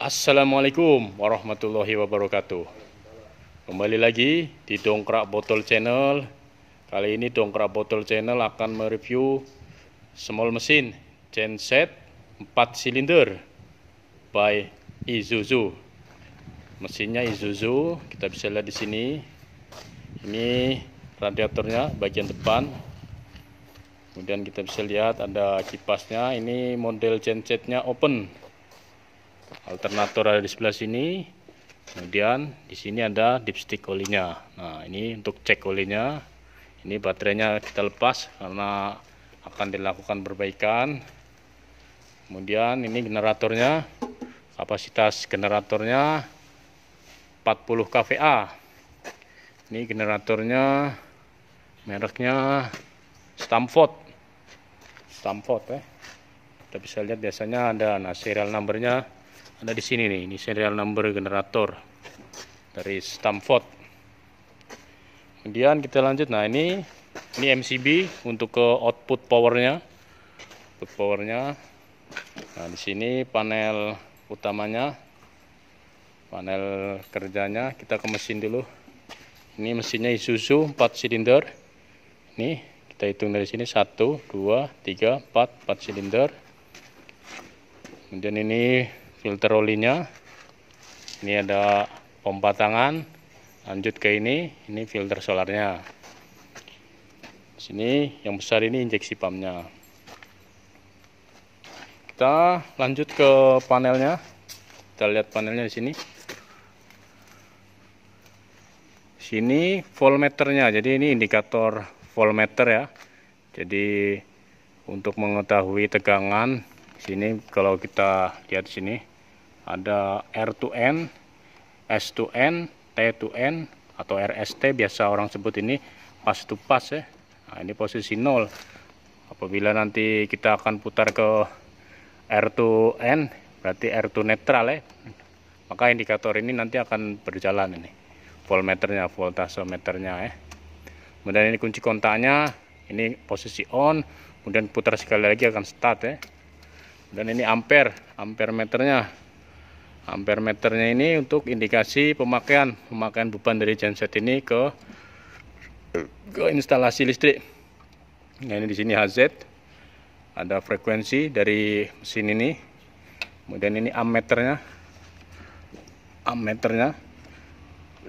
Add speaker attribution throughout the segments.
Speaker 1: Assalamualaikum warahmatullahi wabarakatuh Kembali lagi di Dongkrak Botol Channel Kali ini Dongkrak Botol Channel akan mereview Small mesin genset 4 silinder By Isuzu Mesinnya Isuzu Kita bisa lihat di sini Ini radiatornya bagian depan Kemudian kita bisa lihat ada kipasnya Ini model gensetnya open alternator ada di sebelah sini kemudian di sini ada dipstick olinya nah ini untuk cek olinya ini baterainya kita lepas karena akan dilakukan perbaikan kemudian ini generatornya kapasitas generatornya 40 kVA ini generatornya mereknya Stamford Stamford ya eh. kita bisa lihat biasanya ada nah serial numbernya ada di sini nih ini serial number generator dari Stamford kemudian kita lanjut nah ini ini MCB untuk ke output powernya output powernya nah di sini panel utamanya panel kerjanya kita ke mesin dulu ini mesinnya Isuzu 4 silinder ini kita hitung dari sini 1 2 3 4 4 silinder kemudian ini filter olinya ini ada pompa tangan lanjut ke ini ini filter solarnya sini yang besar ini injeksi pumpnya kita lanjut ke panelnya kita lihat panelnya di sini sini voltmeternya jadi ini indikator voltmeter ya jadi untuk mengetahui tegangan sini kalau kita lihat sini ada R 2 N, S 2 N, T 2 N atau RST biasa orang sebut ini pas to pas ya. Nah, ini posisi nol. Apabila nanti kita akan putar ke R 2 N berarti R 2 netral ya. Maka indikator ini nanti akan berjalan ini. Voltmeternya, voltasometernya ya. Kemudian ini kunci kontaknya, ini posisi on, kemudian putar sekali lagi akan start ya. Dan ini ampere, ampere meternya ampere meternya ini untuk indikasi pemakaian pemakaian beban dari genset ini ke ke instalasi listrik nah ini di sini HZ ada frekuensi dari mesin ini kemudian ini ammeternya ammeternya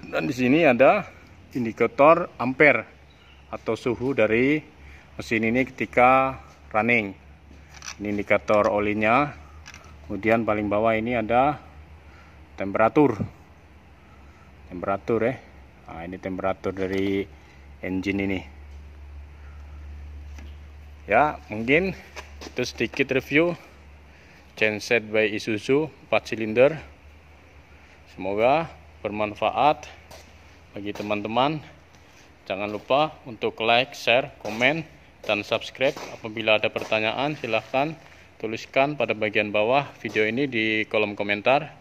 Speaker 1: dan di sini ada indikator ampere atau suhu dari mesin ini ketika running ini indikator olinya kemudian paling bawah ini ada temperatur temperatur ya nah, ini temperatur dari engine ini ya mungkin itu sedikit review genset by Isuzu 4 silinder semoga bermanfaat bagi teman-teman jangan lupa untuk like, share, komen dan subscribe apabila ada pertanyaan silahkan tuliskan pada bagian bawah video ini di kolom komentar